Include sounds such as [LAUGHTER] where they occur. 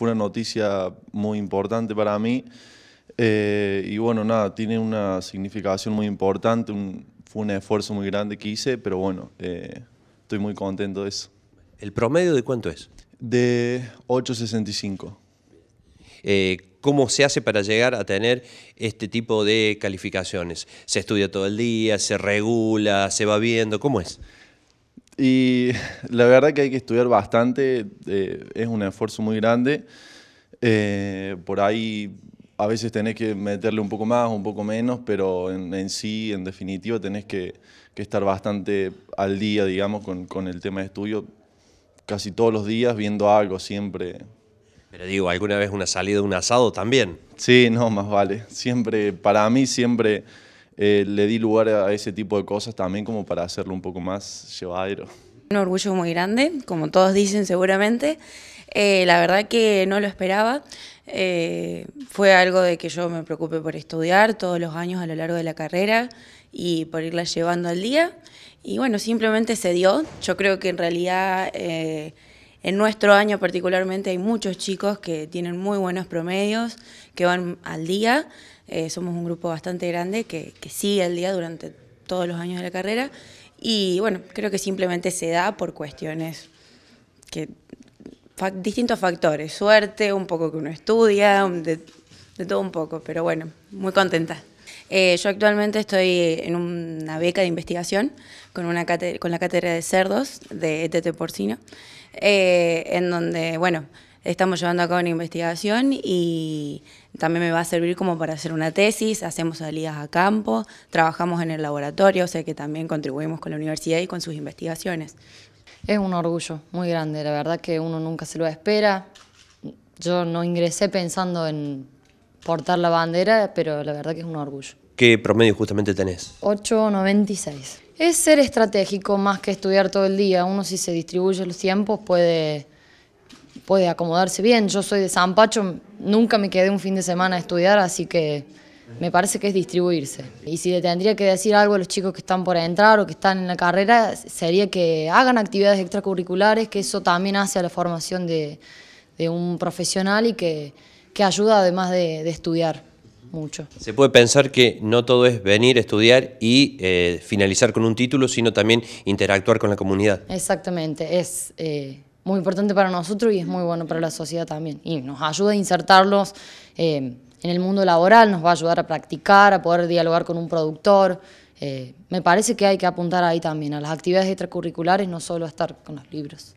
fue una noticia muy importante para mí. Eh, y bueno, nada, tiene una significación muy importante, fue un esfuerzo muy grande que hice, pero bueno, eh, estoy muy contento de eso. ¿El promedio de cuánto es? De 8.65. Eh, ¿Cómo se hace para llegar a tener este tipo de calificaciones? ¿Se estudia todo el día? ¿Se regula? ¿Se va viendo? ¿Cómo es? Y [LAUGHS] la verdad que hay que estudiar bastante, eh, es un esfuerzo muy grande. Eh, por ahí a veces tenés que meterle un poco más, un poco menos, pero en, sí, en definitiva, tenés que, estar bastante al día, digamos, con, con, el tema de estudio, casi todos los días viendo algo siempre. Pero digo, ¿alguna vez una salida, un asado también? Sí, no, más vale. Siempre, para mí siempre eh, le di lugar a ese tipo de cosas también como para hacerlo un poco más llevadero. Un orgullo muy grande, como todos dicen seguramente. Eh, la verdad que no lo esperaba. Eh, fue algo de que yo me preocupé por estudiar todos los años a lo largo de la carrera y por irla llevando al día. Y bueno, simplemente se dio. Yo creo que en realidad en nuestro año particularmente hay muchos chicos que tienen muy buenos promedios, que van al día. Eh, somos un grupo bastante grande que, sigue al día durante todos los años de la carrera y bueno, creo que simplemente se da por cuestiones que distintos factores, suerte, un poco que uno estudia, de, todo un poco, pero bueno, muy contenta. Eh, yo actualmente estoy en una beca de investigación con, una con la cátedra de cerdos de ETT Porcino, eh, en donde, bueno, Estamos llevando a cabo una investigación y también me va a servir como para hacer una tesis, hacemos salidas a campo, trabajamos en el laboratorio, o sea que también contribuimos con la universidad y con sus investigaciones. Es un orgullo muy grande, la verdad que uno nunca se lo espera. Yo no ingresé pensando en portar la bandera, pero la verdad que es un orgullo. ¿Qué promedio justamente tenés? 8.96. Es ser estratégico más que estudiar todo el día. Uno si se distribuye los tiempos puede puede acomodarse bien. Yo soy de San Pacho, nunca me quedé un fin de semana a estudiar, así que me parece que es distribuirse. Y si le tendría que decir algo a los chicos que están por entrar o que están en la carrera, sería que hagan actividades extracurriculares, que eso también hace a la formación de, un profesional y que, ayuda además de, estudiar mucho. Se puede pensar que no todo es venir, a estudiar y eh, finalizar con un título, sino también interactuar con la comunidad. Exactamente, es... Eh, muy importante para nosotros y es muy bueno para la sociedad también. Y nos ayuda a insertarlos eh, en el mundo laboral, nos va a ayudar a practicar, a poder dialogar con un productor. Eh, me parece que hay que apuntar ahí también, a las actividades extracurriculares, no solo a estar con los libros.